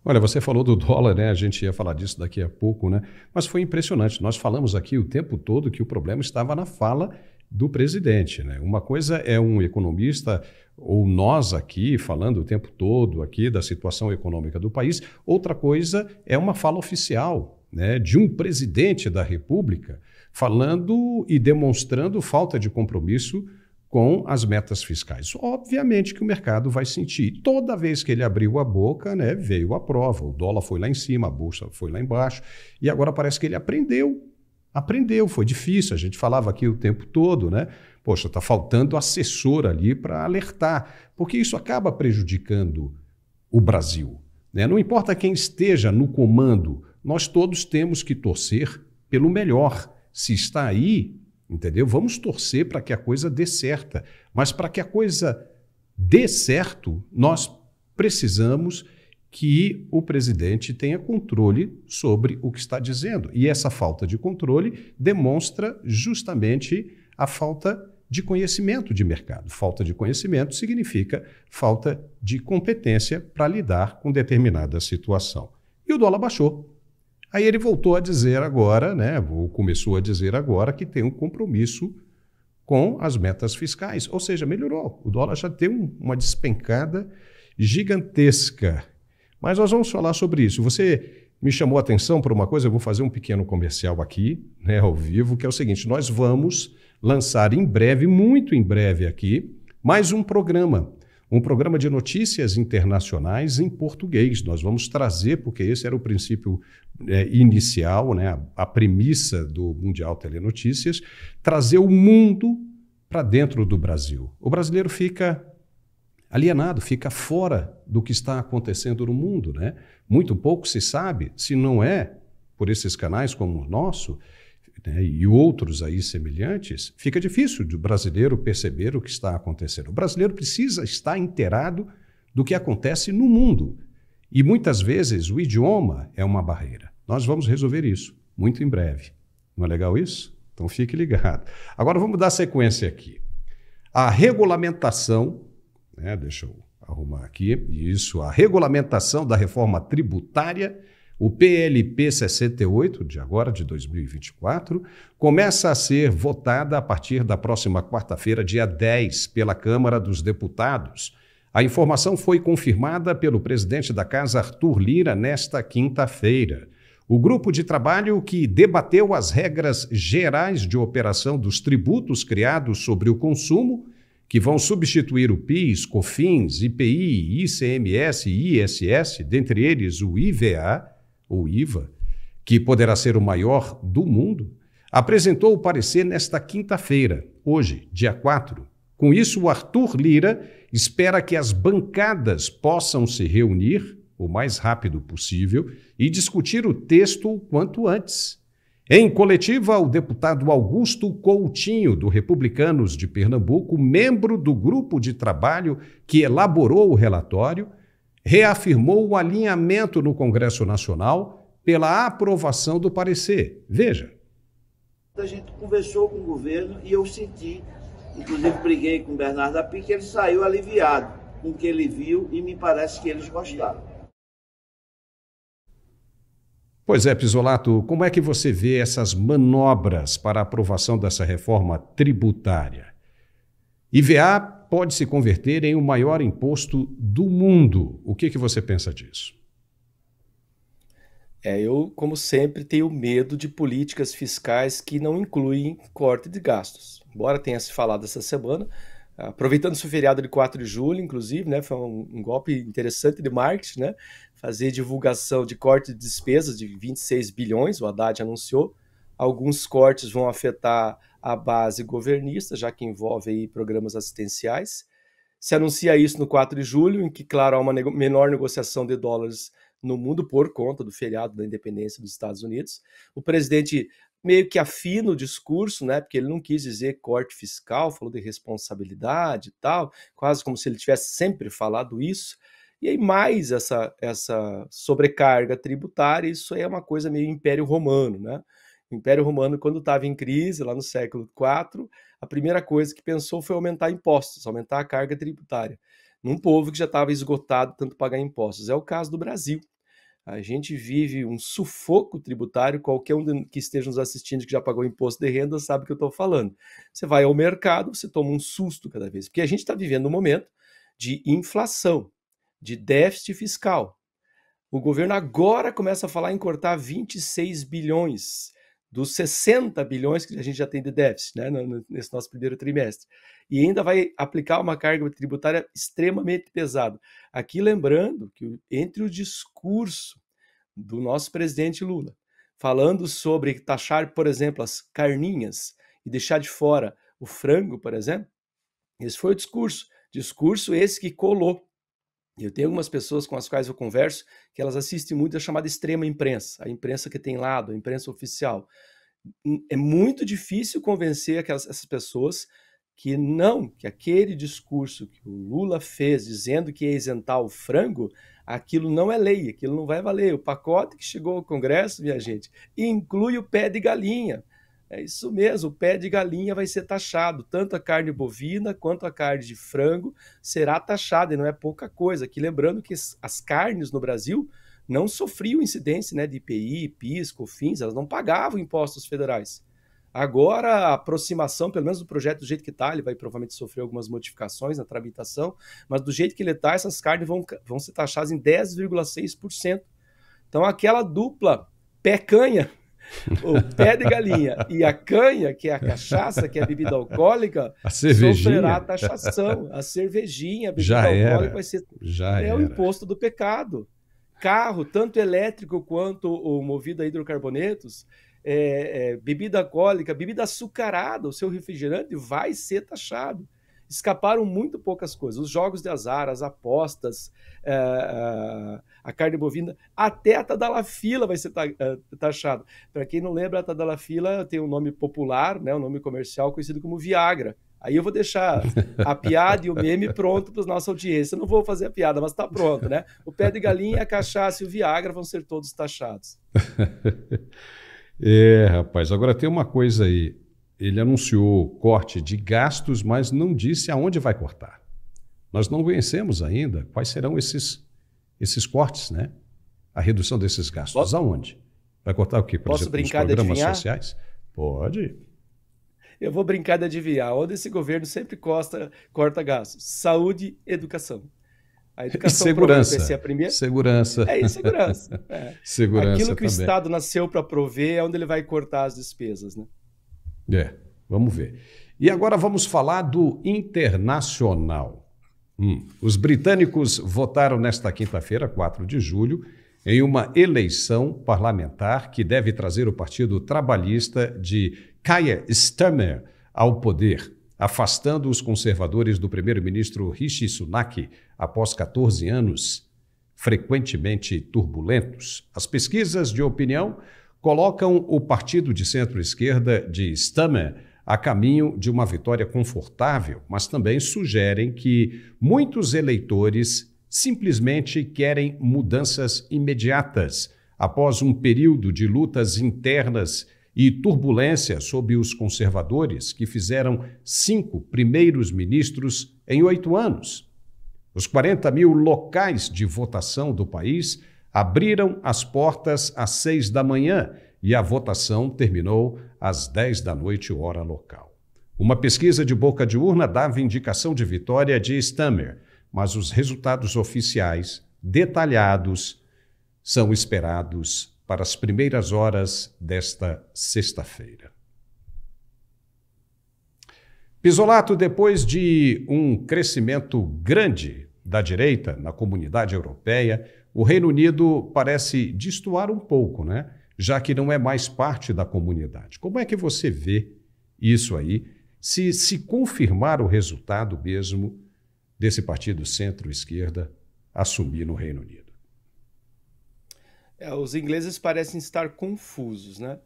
Olha, você falou do dólar, né? A gente ia falar disso daqui a pouco, né? Mas foi impressionante. Nós falamos aqui o tempo todo que o problema estava na fala do presidente, né? Uma coisa é um economista ou nós aqui falando o tempo todo aqui da situação econômica do país, outra coisa é uma fala oficial, né, de um presidente da República falando e demonstrando falta de compromisso com as metas fiscais. Obviamente que o mercado vai sentir. Toda vez que ele abriu a boca, né, veio a prova. O dólar foi lá em cima, a bolsa foi lá embaixo. E agora parece que ele aprendeu. Aprendeu, foi difícil. A gente falava aqui o tempo todo, né? Poxa, está faltando assessor ali para alertar, porque isso acaba prejudicando o Brasil. Né? Não importa quem esteja no comando, nós todos temos que torcer pelo melhor. Se está aí, Entendeu? Vamos torcer para que a coisa dê certo. Mas para que a coisa dê certo, nós precisamos que o presidente tenha controle sobre o que está dizendo. E essa falta de controle demonstra justamente a falta de conhecimento de mercado. Falta de conhecimento significa falta de competência para lidar com determinada situação. E o dólar baixou. Aí ele voltou a dizer agora, né, ou começou a dizer agora, que tem um compromisso com as metas fiscais. Ou seja, melhorou. O dólar já tem uma despencada gigantesca. Mas nós vamos falar sobre isso. Você me chamou a atenção por uma coisa, eu vou fazer um pequeno comercial aqui, né, ao vivo, que é o seguinte: nós vamos lançar em breve, muito em breve aqui, mais um programa um programa de notícias internacionais em português. Nós vamos trazer, porque esse era o princípio é, inicial, né, a, a premissa do Mundial Telenotícias, trazer o mundo para dentro do Brasil. O brasileiro fica alienado, fica fora do que está acontecendo no mundo. Né? Muito pouco se sabe, se não é por esses canais como o nosso, né, e outros aí semelhantes, fica difícil do brasileiro perceber o que está acontecendo. O brasileiro precisa estar inteirado do que acontece no mundo. E muitas vezes o idioma é uma barreira. Nós vamos resolver isso muito em breve. Não é legal isso? Então fique ligado. Agora vamos dar sequência aqui. A regulamentação, né, deixa eu arrumar aqui, isso, a regulamentação da reforma tributária o PLP 68, de agora, de 2024, começa a ser votada a partir da próxima quarta-feira, dia 10, pela Câmara dos Deputados. A informação foi confirmada pelo presidente da Casa, Arthur Lira, nesta quinta-feira. O grupo de trabalho que debateu as regras gerais de operação dos tributos criados sobre o consumo, que vão substituir o PIS, COFINS, IPI, ICMS e ISS, dentre eles o IVA, ou IVA, que poderá ser o maior do mundo, apresentou o parecer nesta quinta-feira, hoje, dia 4. Com isso, o Arthur Lira espera que as bancadas possam se reunir o mais rápido possível e discutir o texto o quanto antes. Em coletiva, o deputado Augusto Coutinho, do Republicanos de Pernambuco, membro do grupo de trabalho que elaborou o relatório, reafirmou o alinhamento no Congresso Nacional pela aprovação do parecer. Veja. A gente conversou com o governo e eu senti, inclusive briguei com o Bernardo Api, que ele saiu aliviado com o que ele viu e me parece que eles gostaram. Pois é, Pisolato, como é que você vê essas manobras para a aprovação dessa reforma tributária? IVA pode se converter em o maior imposto do mundo. O que, que você pensa disso? É, eu, como sempre, tenho medo de políticas fiscais que não incluem corte de gastos. Embora tenha se falado essa semana, aproveitando o feriado de 4 de julho, inclusive, né, foi um, um golpe interessante de marketing, né, fazer divulgação de corte de despesas de 26 bilhões, o Haddad anunciou. Alguns cortes vão afetar a base governista, já que envolve aí programas assistenciais. Se anuncia isso no 4 de julho, em que, claro, há uma nego menor negociação de dólares no mundo por conta do feriado da independência dos Estados Unidos. O presidente meio que afina o discurso, né? Porque ele não quis dizer corte fiscal, falou de responsabilidade e tal, quase como se ele tivesse sempre falado isso. E aí, mais essa, essa sobrecarga tributária, isso aí é uma coisa meio Império Romano, né? O Império Romano, quando estava em crise, lá no século IV, a primeira coisa que pensou foi aumentar impostos, aumentar a carga tributária, num povo que já estava esgotado tanto pagar impostos. É o caso do Brasil. A gente vive um sufoco tributário, qualquer um que esteja nos assistindo que já pagou imposto de renda sabe o que eu estou falando. Você vai ao mercado, você toma um susto cada vez, porque a gente está vivendo um momento de inflação, de déficit fiscal. O governo agora começa a falar em cortar 26 bilhões dos 60 bilhões que a gente já tem de déficit né, nesse nosso primeiro trimestre. E ainda vai aplicar uma carga tributária extremamente pesada. Aqui lembrando que entre o discurso do nosso presidente Lula, falando sobre taxar, por exemplo, as carninhas e deixar de fora o frango, por exemplo, esse foi o discurso. Discurso esse que colou eu tenho algumas pessoas com as quais eu converso que elas assistem muito a chamada extrema imprensa, a imprensa que tem lado, a imprensa oficial. Hum, é muito difícil convencer aquelas, essas pessoas que não, que aquele discurso que o Lula fez dizendo que ia isentar o frango, aquilo não é lei, aquilo não vai valer. O pacote que chegou ao Congresso, minha gente, inclui o pé de galinha. É isso mesmo, o pé de galinha vai ser taxado, tanto a carne bovina quanto a carne de frango será taxada, e não é pouca coisa. Aqui lembrando que as carnes no Brasil não sofriam incidência né, de IPI, PIS, COFINS, elas não pagavam impostos federais. Agora, a aproximação, pelo menos do projeto do jeito que está, ele vai provavelmente sofrer algumas modificações na tramitação, mas do jeito que ele está, essas carnes vão, vão ser taxadas em 10,6%. Então, aquela dupla pecanha o pé de galinha e a canha, que é a cachaça, que é a bebida alcoólica, a sofrerá a taxação. A cervejinha, a bebida Já alcoólica era. vai ser. Já é era. o imposto do pecado. Carro, tanto elétrico quanto o movido a hidrocarbonetos, é, é, bebida alcoólica, bebida açucarada, o seu refrigerante vai ser taxado escaparam muito poucas coisas. Os jogos de azar, as apostas, eh, eh, a carne bovina, até a tadalafila vai ser eh, taxada. Para quem não lembra, a tadalafila tem um nome popular, né, um nome comercial conhecido como Viagra. Aí eu vou deixar a piada e o meme pronto para a nossa audiência. Eu não vou fazer a piada, mas está pronto, né? O pé de galinha, a cachaça e o Viagra vão ser todos taxados. É, rapaz, agora tem uma coisa aí ele anunciou corte de gastos, mas não disse aonde vai cortar. Nós não conhecemos ainda quais serão esses, esses cortes, né? A redução desses gastos. Posso? Aonde? Vai cortar o quê? Por Posso exemplo, brincar programas de adivinhar? sociais? Pode. Eu vou brincar de adivinhar. Onde esse governo sempre costa, corta gastos? Saúde, educação. A educação e segurança. ser é a primeira. Segurança. É, e segurança. É. segurança Aquilo que também. o Estado nasceu para prover é onde ele vai cortar as despesas, né? É, vamos ver. E agora vamos falar do internacional. Hum. Os britânicos votaram nesta quinta-feira, 4 de julho, em uma eleição parlamentar que deve trazer o Partido Trabalhista de Kaya Stammer ao poder, afastando os conservadores do primeiro-ministro Rishi Sunak após 14 anos frequentemente turbulentos. As pesquisas de opinião colocam o partido de centro-esquerda de Stammer a caminho de uma vitória confortável, mas também sugerem que muitos eleitores simplesmente querem mudanças imediatas após um período de lutas internas e turbulência sob os conservadores que fizeram cinco primeiros ministros em oito anos. Os 40 mil locais de votação do país abriram as portas às seis da manhã e a votação terminou às dez da noite, hora local. Uma pesquisa de boca de urna dava indicação de vitória de Stammer, mas os resultados oficiais, detalhados, são esperados para as primeiras horas desta sexta-feira. Pisolato, depois de um crescimento grande da direita na comunidade europeia, o Reino Unido parece destoar um pouco, né? já que não é mais parte da comunidade. Como é que você vê isso aí, se se confirmar o resultado mesmo desse partido centro-esquerda assumir no Reino Unido? É, os ingleses parecem estar confusos, né?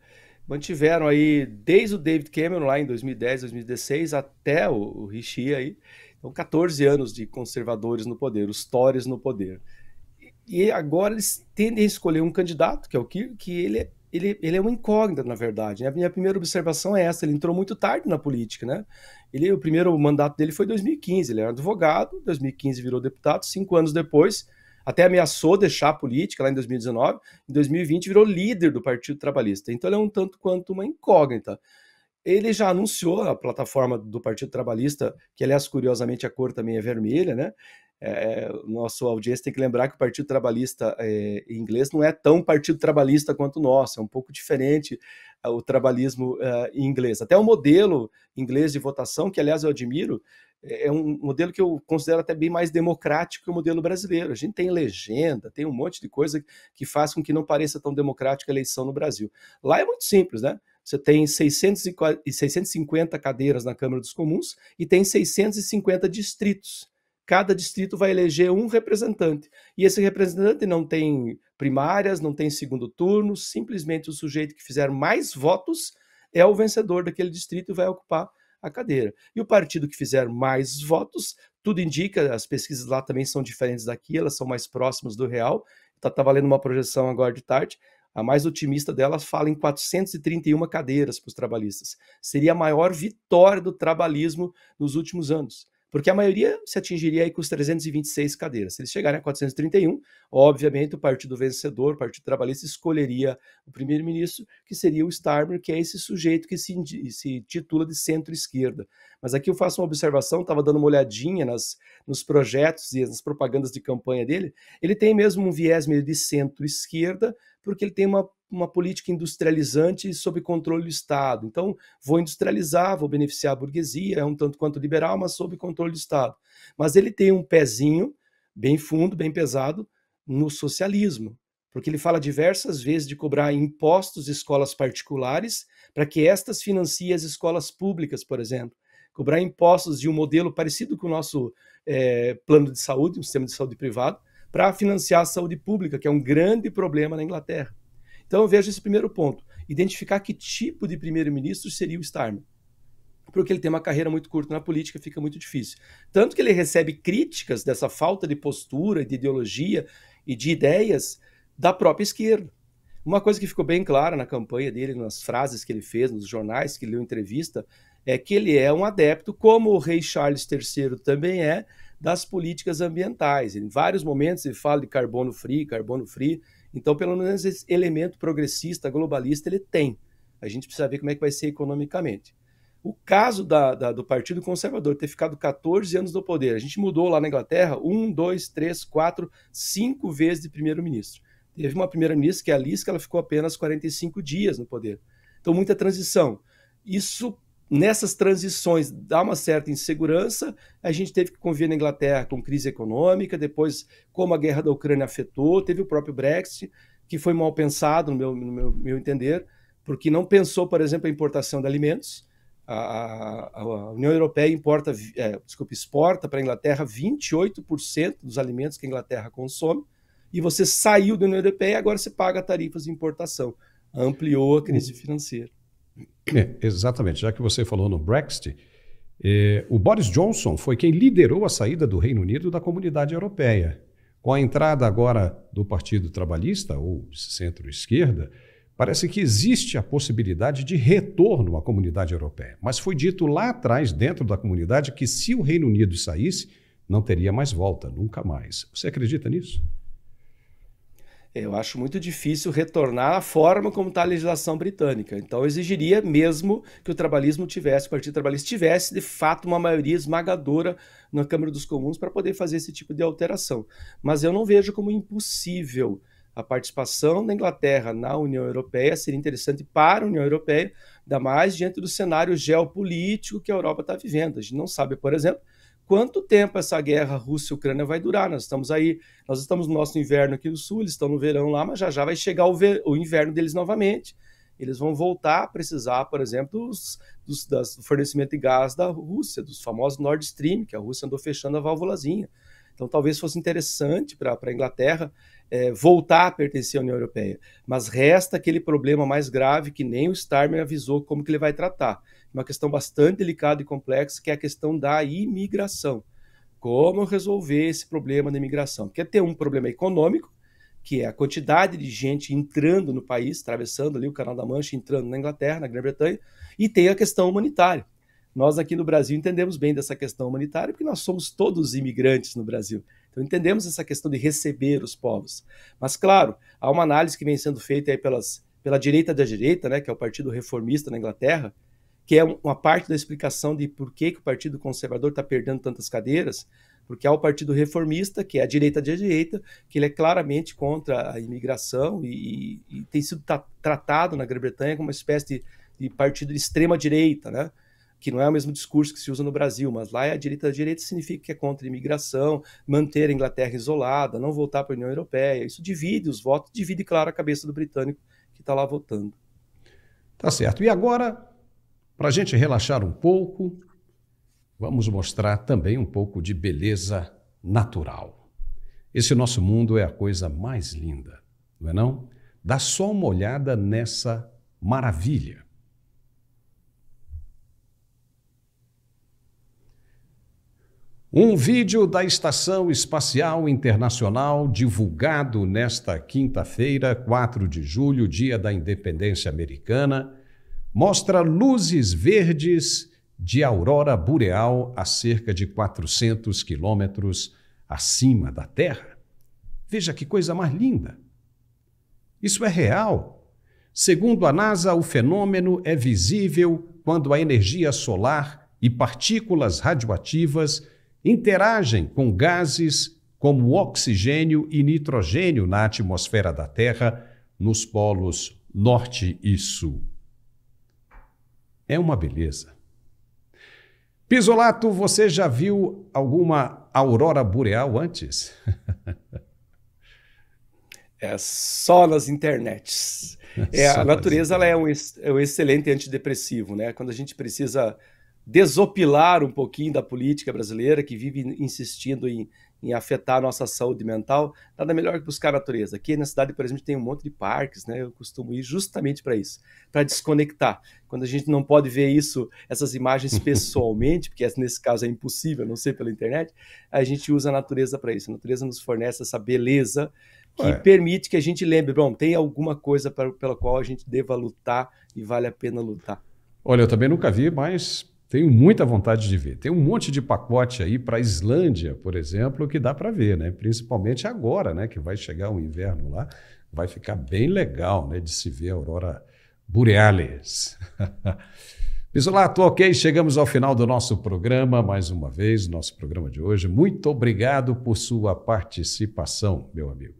Mantiveram aí, desde o David Cameron lá em 2010, 2016, até o, o Rishi aí, então 14 anos de conservadores no poder, os Tories no poder. E agora eles tendem a escolher um candidato, que é o Kirk, que ele é ele, ele, é uma incógnita, na verdade. Né? A minha primeira observação é essa: ele entrou muito tarde na política, né? Ele, o primeiro mandato dele foi em 2015. Ele era advogado, 2015 virou deputado, cinco anos depois, até ameaçou deixar a política lá em 2019. Em 2020, virou líder do Partido Trabalhista. Então, ele é um tanto quanto uma incógnita. Ele já anunciou a plataforma do Partido Trabalhista, que, aliás, curiosamente, a cor também é vermelha, né? É, é, nosso audiência tem que lembrar que o Partido Trabalhista é, inglês não é tão partido trabalhista quanto o nosso, é um pouco diferente é, o trabalhismo é, inglês. Até o modelo inglês de votação, que aliás eu admiro, é, é um modelo que eu considero até bem mais democrático que o modelo brasileiro. A gente tem legenda, tem um monte de coisa que faz com que não pareça tão democrática a eleição no Brasil. Lá é muito simples, né? Você tem 650 cadeiras na Câmara dos Comuns e tem 650 distritos cada distrito vai eleger um representante. E esse representante não tem primárias, não tem segundo turno, simplesmente o sujeito que fizer mais votos é o vencedor daquele distrito e vai ocupar a cadeira. E o partido que fizer mais votos, tudo indica, as pesquisas lá também são diferentes daqui, elas são mais próximas do real. Estava tá, tá lendo uma projeção agora de tarde, a mais otimista delas fala em 431 cadeiras para os trabalhistas. Seria a maior vitória do trabalhismo nos últimos anos. Porque a maioria se atingiria aí com os 326 cadeiras. Se eles chegarem a 431, obviamente o partido vencedor, o partido trabalhista, escolheria o primeiro-ministro, que seria o Starmer, que é esse sujeito que se, se titula de centro-esquerda. Mas aqui eu faço uma observação, estava dando uma olhadinha nas, nos projetos e nas propagandas de campanha dele, ele tem mesmo um viés meio de centro-esquerda, porque ele tem uma, uma política industrializante sob controle do Estado. Então, vou industrializar, vou beneficiar a burguesia, é um tanto quanto liberal, mas sob controle do Estado. Mas ele tem um pezinho bem fundo, bem pesado, no socialismo porque ele fala diversas vezes de cobrar impostos de escolas particulares para que estas financiem as escolas públicas, por exemplo. Cobrar impostos de um modelo parecido com o nosso é, plano de saúde, um sistema de saúde privado, para financiar a saúde pública, que é um grande problema na Inglaterra. Então eu vejo esse primeiro ponto, identificar que tipo de primeiro-ministro seria o Starmer. Porque ele tem uma carreira muito curta na política, fica muito difícil. Tanto que ele recebe críticas dessa falta de postura, de ideologia e de ideias da própria esquerda. Uma coisa que ficou bem clara na campanha dele, nas frases que ele fez, nos jornais que leu entrevista, é que ele é um adepto, como o rei Charles III também é, das políticas ambientais. Em vários momentos ele fala de carbono free, carbono free. Então, pelo menos esse elemento progressista, globalista, ele tem. A gente precisa ver como é que vai ser economicamente. O caso da, da, do Partido Conservador ter ficado 14 anos no poder, a gente mudou lá na Inglaterra um, dois, três, quatro, cinco vezes de primeiro-ministro. Teve uma primeira-ministra, que é a Liz, que ela ficou apenas 45 dias no poder. Então, muita transição. Isso, nessas transições, dá uma certa insegurança. A gente teve que conviver na Inglaterra com crise econômica, depois, como a guerra da Ucrânia afetou, teve o próprio Brexit, que foi mal pensado, no meu, no meu, meu entender, porque não pensou, por exemplo, a importação de alimentos. A, a, a, União Europeia importa, é, desculpa, exporta para a Inglaterra 28% dos alimentos que a Inglaterra consome e você saiu da União Europeia, agora você paga tarifas de importação. Ampliou a crise financeira. É, exatamente. Já que você falou no Brexit, eh, o Boris Johnson foi quem liderou a saída do Reino Unido da comunidade europeia. Com a entrada agora do Partido Trabalhista, ou centro-esquerda, parece que existe a possibilidade de retorno à comunidade europeia. Mas foi dito lá atrás, dentro da comunidade, que se o Reino Unido saísse, não teria mais volta, nunca mais. Você acredita nisso? eu acho muito difícil retornar à forma como está a legislação britânica. Então, exigiria mesmo que o trabalhismo tivesse, o Partido Trabalhista tivesse, de fato, uma maioria esmagadora na Câmara dos Comuns para poder fazer esse tipo de alteração. Mas eu não vejo como impossível a participação da Inglaterra na União Europeia seria interessante para a União Europeia, ainda mais diante do cenário geopolítico que a Europa está vivendo. A gente não sabe, por exemplo, quanto tempo essa guerra Rússia-Ucrânia vai durar. Nós estamos aí, nós estamos no nosso inverno aqui no sul, eles estão no verão lá, mas já já vai chegar o, ver, o inverno deles novamente. Eles vão voltar a precisar, por exemplo, dos, dos das, do fornecimento de gás da Rússia, dos famosos Nord Stream, que a Rússia andou fechando a válvulazinha. Então, talvez fosse interessante para a Inglaterra é, voltar a pertencer à União Europeia. Mas resta aquele problema mais grave que nem o Starmer avisou como que ele vai tratar, uma questão bastante delicada e complexa, que é a questão da imigração. Como resolver esse problema da imigração? Quer ter um problema econômico, que é a quantidade de gente entrando no país, atravessando ali o Canal da Mancha, entrando na Inglaterra, na Grã-Bretanha, e tem a questão humanitária. Nós aqui no Brasil entendemos bem dessa questão humanitária, porque nós somos todos imigrantes no Brasil. Então entendemos essa questão de receber os povos. Mas claro, há uma análise que vem sendo feita aí pelas, pela direita da direita, né, que é o Partido Reformista na Inglaterra, que é uma parte da explicação de por que, que o Partido Conservador está perdendo tantas cadeiras, porque há o Partido Reformista, que é a direita de direita, que ele é claramente contra a imigração e, e tem sido tra tratado na Grã-Bretanha como uma espécie de, de partido de extrema-direita, né? que não é o mesmo discurso que se usa no Brasil, mas lá é a direita da direita significa que é contra a imigração, manter a Inglaterra isolada, não voltar para a União Europeia. Isso divide os votos, divide, claro, a cabeça do britânico que está lá votando. Tá certo. E agora para a gente relaxar um pouco, vamos mostrar também um pouco de beleza natural. Esse nosso mundo é a coisa mais linda, não é não? Dá só uma olhada nessa maravilha. Um vídeo da Estação Espacial Internacional, divulgado nesta quinta-feira, 4 de julho, dia da independência americana, mostra luzes verdes de aurora boreal a cerca de 400 quilômetros acima da Terra. Veja que coisa mais linda! Isso é real. Segundo a NASA, o fenômeno é visível quando a energia solar e partículas radioativas interagem com gases como oxigênio e nitrogênio na atmosfera da Terra, nos polos norte e sul é uma beleza. Pisolato, você já viu alguma aurora boreal antes? é só nas internets. É, a natureza ela é, um, é um excelente antidepressivo, né? Quando a gente precisa desopilar um pouquinho da política brasileira que vive insistindo em em afetar a nossa saúde mental, nada melhor que buscar a natureza. Aqui na cidade, por exemplo, tem um monte de parques, né? Eu costumo ir justamente para isso, para desconectar. Quando a gente não pode ver isso, essas imagens pessoalmente, porque nesse caso é impossível, não sei pela internet, a gente usa a natureza para isso. A natureza nos fornece essa beleza que permite que a gente lembre, bom, tem alguma coisa pra, pela qual a gente deva lutar e vale a pena lutar. Olha, eu também nunca vi mais tenho muita vontade de ver. Tem um monte de pacote aí para a Islândia, por exemplo, que dá para ver, né? Principalmente agora, né? Que vai chegar o inverno lá, vai ficar bem legal, né? De se ver a aurora borealis. Bisolato, ok, chegamos ao final do nosso programa, mais uma vez, nosso programa de hoje. Muito obrigado por sua participação, meu amigo.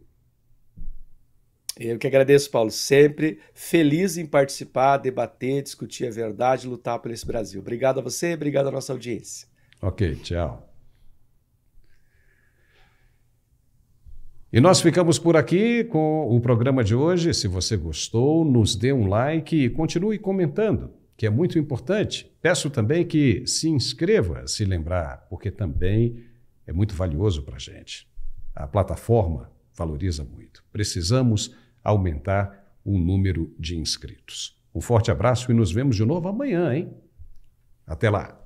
Eu que agradeço, Paulo. Sempre feliz em participar, debater, discutir a verdade, lutar por esse Brasil. Obrigado a você, obrigado à nossa audiência. Ok, tchau. E nós ficamos por aqui com o programa de hoje. Se você gostou, nos dê um like e continue comentando, que é muito importante. Peço também que se inscreva, se lembrar, porque também é muito valioso para a gente. A plataforma valoriza muito. Precisamos aumentar o número de inscritos. Um forte abraço e nos vemos de novo amanhã, hein? Até lá!